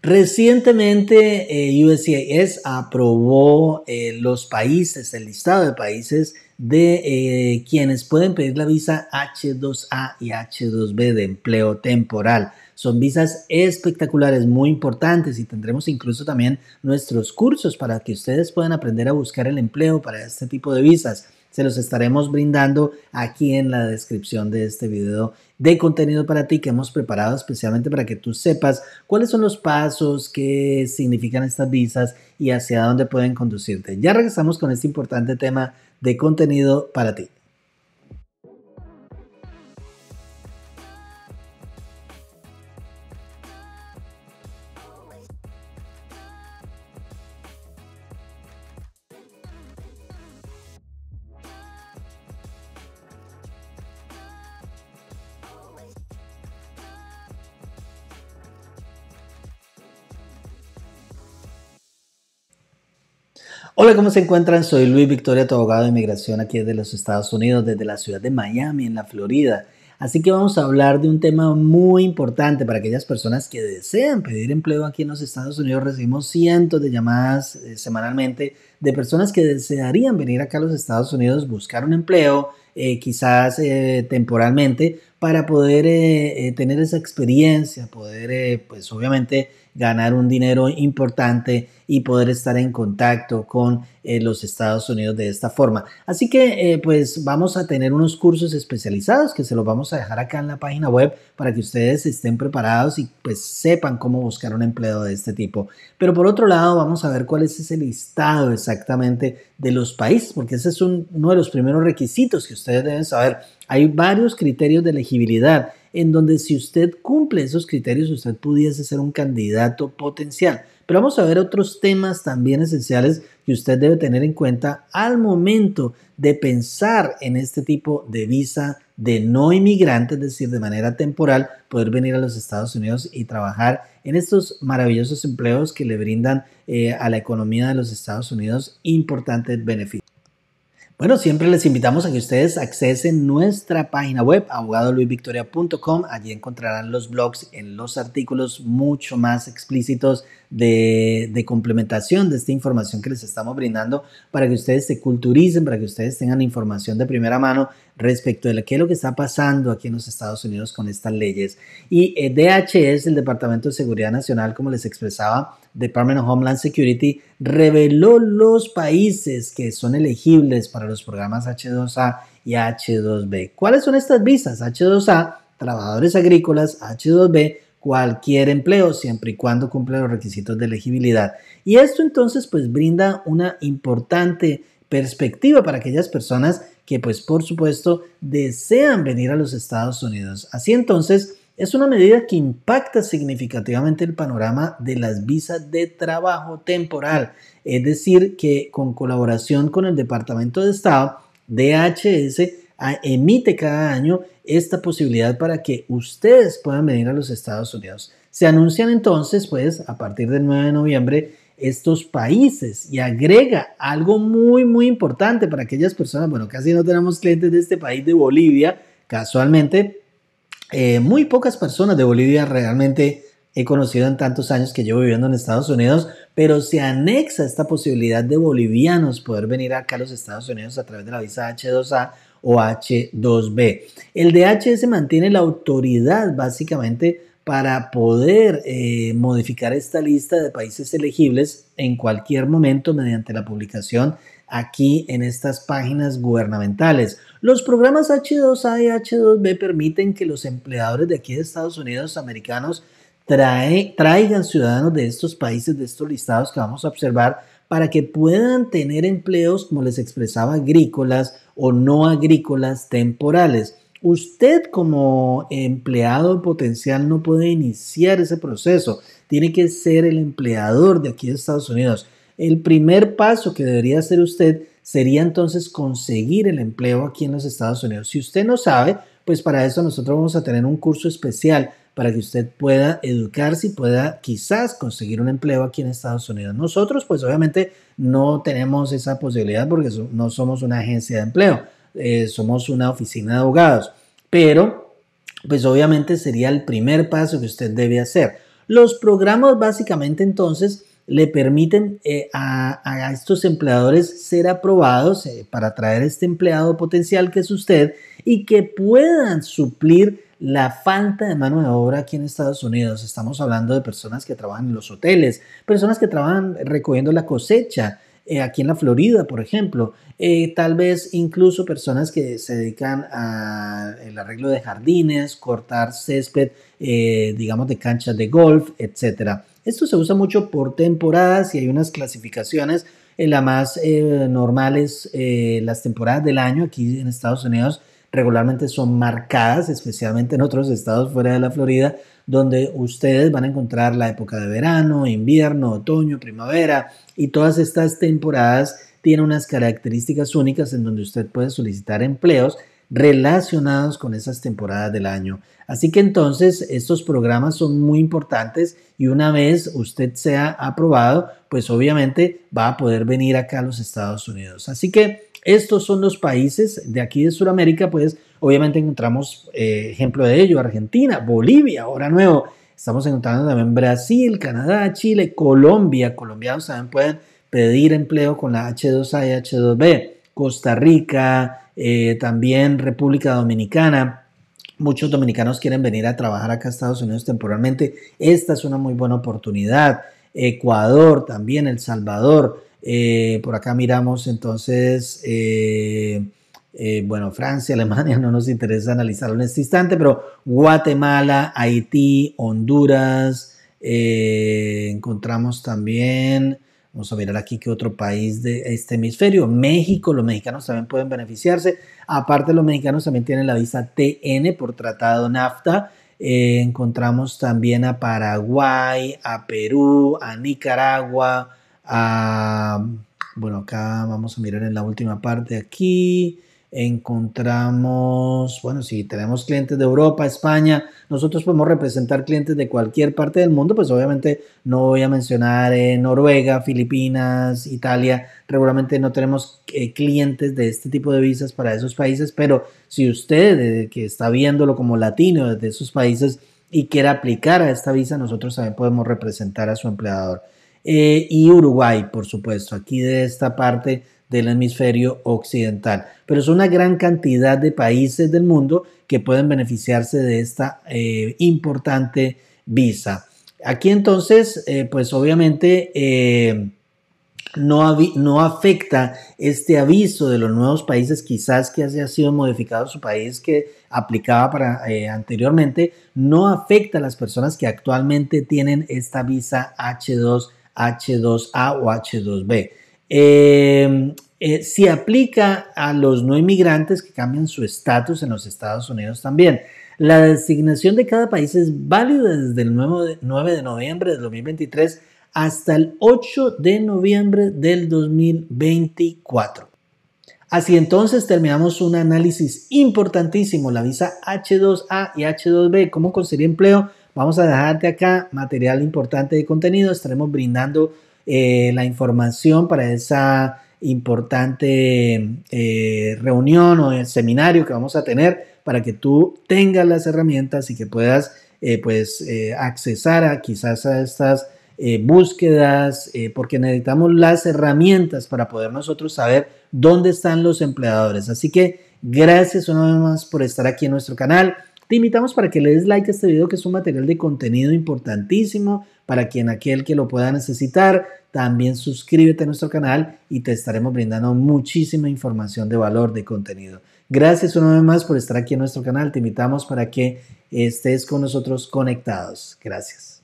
Recientemente eh, USCIS aprobó eh, los países, el listado de países de eh, quienes pueden pedir la visa H2A y H2B de empleo temporal. Son visas espectaculares, muy importantes y tendremos incluso también nuestros cursos para que ustedes puedan aprender a buscar el empleo para este tipo de visas te los estaremos brindando aquí en la descripción de este video de contenido para ti que hemos preparado especialmente para que tú sepas cuáles son los pasos que significan estas visas y hacia dónde pueden conducirte. Ya regresamos con este importante tema de contenido para ti. Hola, ¿cómo se encuentran? Soy Luis Victoria, tu abogado de inmigración aquí de los Estados Unidos, desde la ciudad de Miami, en la Florida. Así que vamos a hablar de un tema muy importante para aquellas personas que desean pedir empleo aquí en los Estados Unidos. Recibimos cientos de llamadas eh, semanalmente de personas que desearían venir acá a los Estados Unidos, buscar un empleo, eh, quizás eh, temporalmente, para poder eh, tener esa experiencia, poder, pues obviamente, ganar un dinero importante y poder estar en contacto con los Estados Unidos de esta forma. Así que, pues vamos a tener unos cursos especializados que se los vamos a dejar acá en la página web para que ustedes estén preparados y pues sepan cómo buscar un empleo de este tipo. Pero por otro lado, vamos a ver cuál es ese listado exactamente de los países, porque ese es uno de los primeros requisitos que ustedes deben saber. Hay varios criterios de elegibilidad en donde si usted cumple esos criterios, usted pudiese ser un candidato potencial. Pero vamos a ver otros temas también esenciales que usted debe tener en cuenta al momento de pensar en este tipo de visa de no inmigrantes, es decir, de manera temporal, poder venir a los Estados Unidos y trabajar en estos maravillosos empleos que le brindan eh, a la economía de los Estados Unidos importantes beneficios. Bueno, siempre les invitamos a que ustedes accesen nuestra página web, abogadoluisvictoria.com. Allí encontrarán los blogs en los artículos mucho más explícitos de, complementación de esta información que les estamos brindando para que ustedes se culturicen, para que ustedes tengan información de primera mano respecto de qué es lo que está pasando aquí en los Estados Unidos con estas leyes. Y eh, DHS, el Departamento de Seguridad Nacional, como les expresaba, Department of Homeland Security, reveló los países que son elegibles para los programas H2A y H2B. ¿Cuáles son estas visas? H2A, trabajadores agrícolas, H2B, cualquier empleo siempre y cuando cumpla los requisitos de elegibilidad. Y esto entonces pues brinda una importante perspectiva para aquellas personas que pues por supuesto desean venir a los Estados Unidos. Así entonces es una medida que impacta significativamente el panorama de las visas de trabajo temporal, es decir, que con colaboración con el Departamento de Estado, DHS emite cada año esta posibilidad para que ustedes puedan venir a los Estados Unidos. Se anuncian entonces, pues, a partir del 9 de noviembre, estos países y agrega algo muy, muy importante para aquellas personas, bueno, casi no tenemos clientes de este país de Bolivia, casualmente, eh, muy pocas personas de Bolivia realmente he conocido en tantos años que llevo viviendo en Estados Unidos, pero se anexa esta posibilidad de bolivianos poder venir acá a los Estados Unidos a través de la visa H2A o H2B. El DHS mantiene la autoridad básicamente para poder eh, modificar esta lista de países elegibles en cualquier momento mediante la publicación aquí en estas páginas gubernamentales. Los programas H2A y H2B permiten que los empleadores de aquí de Estados Unidos americanos traigan ciudadanos de estos países, de estos listados que vamos a observar para que puedan tener empleos, como les expresaba, agrícolas o no agrícolas temporales. Usted como empleado potencial no puede iniciar ese proceso, tiene que ser el empleador de aquí de Estados Unidos. El primer paso que debería hacer usted sería entonces conseguir el empleo aquí en los Estados Unidos. Si usted no sabe, pues para eso nosotros vamos a tener un curso especial para que usted pueda educarse y pueda quizás conseguir un empleo aquí en Estados Unidos. Nosotros pues obviamente no tenemos esa posibilidad porque no somos una agencia de empleo, eh, somos una oficina de abogados, pero pues obviamente sería el primer paso que usted debe hacer. Los programas básicamente entonces le permiten eh, a, estos empleadores ser aprobados eh, para traer este empleado potencial que es usted y que puedan suplir la falta de mano de obra aquí en Estados Unidos. Estamos hablando de personas que trabajan en los hoteles, personas que trabajan recogiendo la cosecha, eh, aquí en la Florida, por ejemplo, tal vez incluso personas que se dedican al arreglo de jardines, cortar césped, digamos, de canchas de golf, etc. Esto se usa mucho por temporadas y hay unas clasificaciones. en la más eh, normales, normal eh, es las temporadas del año. Aquí en Estados Unidos regularmente son marcadas, especialmente en otros estados fuera de la Florida, donde ustedes van a encontrar la época de verano, invierno, otoño, primavera y todas estas temporadas tienen unas características únicas en donde usted puede solicitar empleos relacionados con esas temporadas del año. Así que entonces estos programas son muy importantes y una vez usted sea aprobado, pues obviamente va a poder venir acá a los Estados Unidos. Así que estos son los países de aquí de Sudamérica, pues obviamente encontramos eh, ejemplo de ello, Argentina, Bolivia, ahora nuevo. Estamos encontrando también Brasil, Canadá, Chile, Colombia. Colombianos también pueden pedir empleo con la H2A y H2B. Costa Rica, eh, también República Dominicana. Muchos dominicanos quieren venir a trabajar acá a Estados Unidos temporalmente. Esta es una muy buena oportunidad. Ecuador, también El Salvador. Eh, por acá miramos entonces, eh, bueno, Francia, Alemania, no nos interesa analizarlo en este instante, pero Guatemala, Haití, Honduras, encontramos también Vamos a mirar aquí qué otro país de este hemisferio. México, los mexicanos también pueden beneficiarse. Aparte, los mexicanos también tienen la visa TN por tratado NAFTA. Eh, encontramos también a Paraguay, a Perú, a Nicaragua, a... Bueno, acá vamos a mirar en la última parte aquí encontramos, bueno, si tenemos clientes de Europa, España, nosotros podemos representar clientes de cualquier parte del mundo, pues obviamente no voy a mencionar Noruega, Filipinas, Italia, regularmente no tenemos eh, clientes de este tipo de visas para esos países, pero si usted eh, que está viéndolo como latino desde esos países y quiera aplicar a esta visa, nosotros también podemos representar a su empleador. Eh, y Uruguay, por supuesto, aquí de esta parte del hemisferio occidental. Pero es una gran cantidad de países del mundo que pueden beneficiarse de esta eh, importante visa. Aquí entonces, eh, pues obviamente no, no, afecta este aviso de los nuevos países, quizás que haya sido modificado su país que aplicaba para anteriormente, no afecta a las personas que actualmente tienen esta visa H2 H2A o H2B. Em, eh, Se aplica a los no inmigrantes que cambian su estatus en los Estados Unidos también. La designación de cada país es válida desde el 9 de noviembre del 2023 hasta el 8 de noviembre del 2024. Así entonces terminamos un análisis importantísimo, la visa H2A y H2B, cómo conseguir empleo Vamos a dejarte acá material importante de contenido. Estaremos brindando eh, la información para esa importante eh, reunión o el seminario que vamos a tener para que tú tengas las herramientas y que puedas eh, pues accesar a quizás a estas búsquedas, porque necesitamos las herramientas para poder nosotros saber dónde están los empleadores. Así que gracias una vez más por estar aquí en nuestro canal. Te invitamos para que le des like a este video que es un material de contenido importantísimo para quien aquel que lo pueda necesitar. También suscríbete a nuestro canal y te estaremos brindando muchísima información de valor, de contenido. Gracias una vez más por estar aquí en nuestro canal. Te invitamos para que estés con nosotros conectados. Gracias.